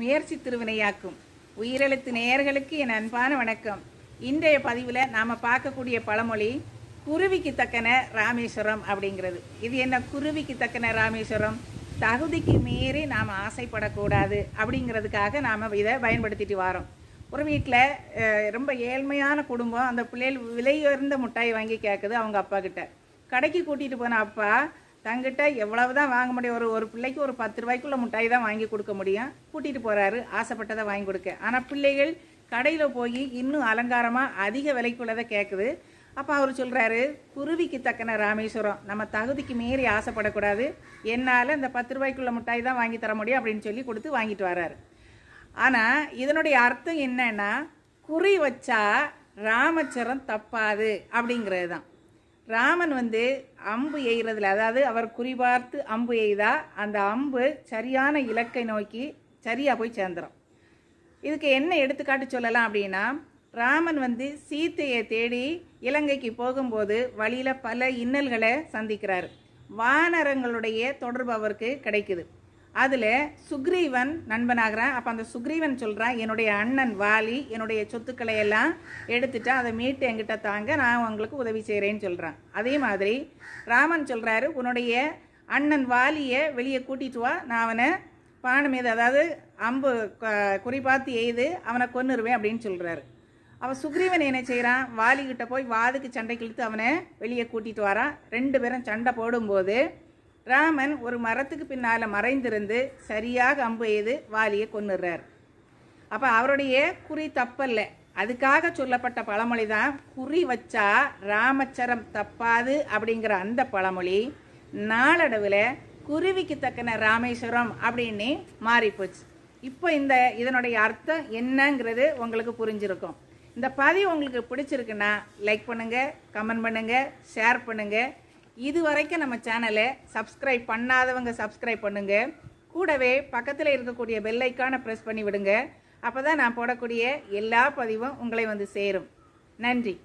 முயற்சி திருவினையாக்கும் உயிரெழுத்து நேயர்களுக்கு என் அன்பான வணக்கம் இன்றைய பதிவில் நாம் பார்க்கக்கூடிய பழமொழி குருவிக்கு தக்கன ராமேஸ்வரம் அப்படிங்கிறது இது என்ன குருவிக்கு தக்கன ராமேஸ்வரம் தகுதிக்கு மீறி நாம் ஆசைப்படக்கூடாது அப்படிங்கிறதுக்காக நாம் இதை பயன்படுத்திட்டு வரோம் ஒரு வீட்டில் ரொம்ப ஏழ்மையான குடும்பம் அந்த பிள்ளைகள் விலை உயர்ந்த முட்டாயை வாங்கி கேட்குது அவங்க அப்பா கிட்ட கடைக்கு கூட்டிகிட்டு போன அப்பா தங்கிட்ட எவ்வளவு தான் வாங்க முடியும் ஒரு ஒரு பிள்ளைக்கு ஒரு பத்து ரூபாய்க்குள்ள முட்டாய் தான் வாங்கி கொடுக்க முடியும் கூட்டிகிட்டு போகிறாரு ஆசைப்பட்டதை வாங்கி கொடுக்க ஆனால் பிள்ளைகள் கடையில் போய் இன்னும் அலங்காரமாக அதிக விலைக்குள்ளதை கேட்குது அப்போ அவர் சொல்கிறாரு குருவிக்கு தக்கன ராமேஸ்வரம் நம்ம தகுதிக்கு மீறி ஆசைப்படக்கூடாது என்னால் இந்த பத்து ரூபாய்க்குள்ள முட்டாய் தான் வாங்கி தர முடியும் அப்படின்னு சொல்லி கொடுத்து வாங்கிட்டு வர்றாரு ஆனால் இதனுடைய அர்த்தம் என்னன்னா குறி வச்சா ராமச்சரம் தப்பாது அப்படிங்கிறது தான் ராமன் வந்து அம்பு எய்கிறதுல அதாவது அவர் குறிபார்த்து அம்பு எய்தா அந்த அம்பு சரியான இலக்கை நோக்கி சரியாக போய் சேர்ந்துடும் இதுக்கு என்ன எடுத்துக்காட்டு சொல்லலாம் அப்படின்னா ராமன் வந்து சீத்தையை தேடி இலங்கைக்கு போகும்போது வழியில் பல இன்னல்களை சந்திக்கிறார் வானரங்களுடைய தொடர்பு அவருக்கு கிடைக்குது அதில் சுக்ரீவன் நண்பனாகிறான் அப்போ அந்த சுக்ரீவன் சொல்கிறான் என்னுடைய அண்ணன் வாலி என்னுடைய சொத்துக்களை எல்லாம் எடுத்துட்டு அதை மீட்டு எங்கிட்ட தாங்க நான் உங்களுக்கு உதவி செய்கிறேன்னு சொல்கிறான் அதே மாதிரி ராமன் சொல்கிறாரு உன்னுடைய அண்ணன் வாலியை வெளியே கூட்டிட்டு வா நான் அவனை பானை மீது அதாவது அம்பு குறிப்பாத்து எய்து அவனை கொன்னுருவேன் அப்படின்னு சொல்கிறாரு அவன் சுக்ரீவன் என்ன செய்கிறான் வாலிக்கிட்ட போய் வாதுக்கு சண்டை கிழித்து அவனை வெளியே கூட்டிகிட்டு வரான் ரெண்டு பேரும் சண்டை போடும்போது ராமன் ஒரு மரத்துக்கு பின்னால் மறைந்திருந்து சரியாக அம்பு எய்து வாலியை கொன்னுடுறார் அப்போ அவருடைய குறி தப்பல்ல அதுக்காக சொல்லப்பட்ட பழமொழி தான் குறி வச்சா ராமச்சரம் தப்பாது அப்படிங்கிற அந்த பழமொழி நாளடைவில் குருவிக்கு தக்கன ராமேஸ்வரம் அப்படின்னு மாறிப்போச்சு இப்போ இந்த இதனுடைய அர்த்தம் என்னங்கிறது உங்களுக்கு புரிஞ்சிருக்கும் இந்த பதிவு உங்களுக்கு பிடிச்சிருக்குன்னா லைக் பண்ணுங்கள் கமெண்ட் பண்ணுங்கள் ஷேர் பண்ணுங்கள் இது வரைக்கும் நம்ம சேனலை சப்ஸ்கிரைப் பண்ணாதவங்க சப்ஸ்கிரைப் பண்ணுங்கள் கூடவே பக்கத்தில் இருக்கக்கூடிய பெல்லைக்கான ப்ரெஸ் பண்ணி விடுங்க அப்போ தான் நான் போடக்கூடிய எல்லா பதிவும் உங்களை வந்து சேரும் நன்றி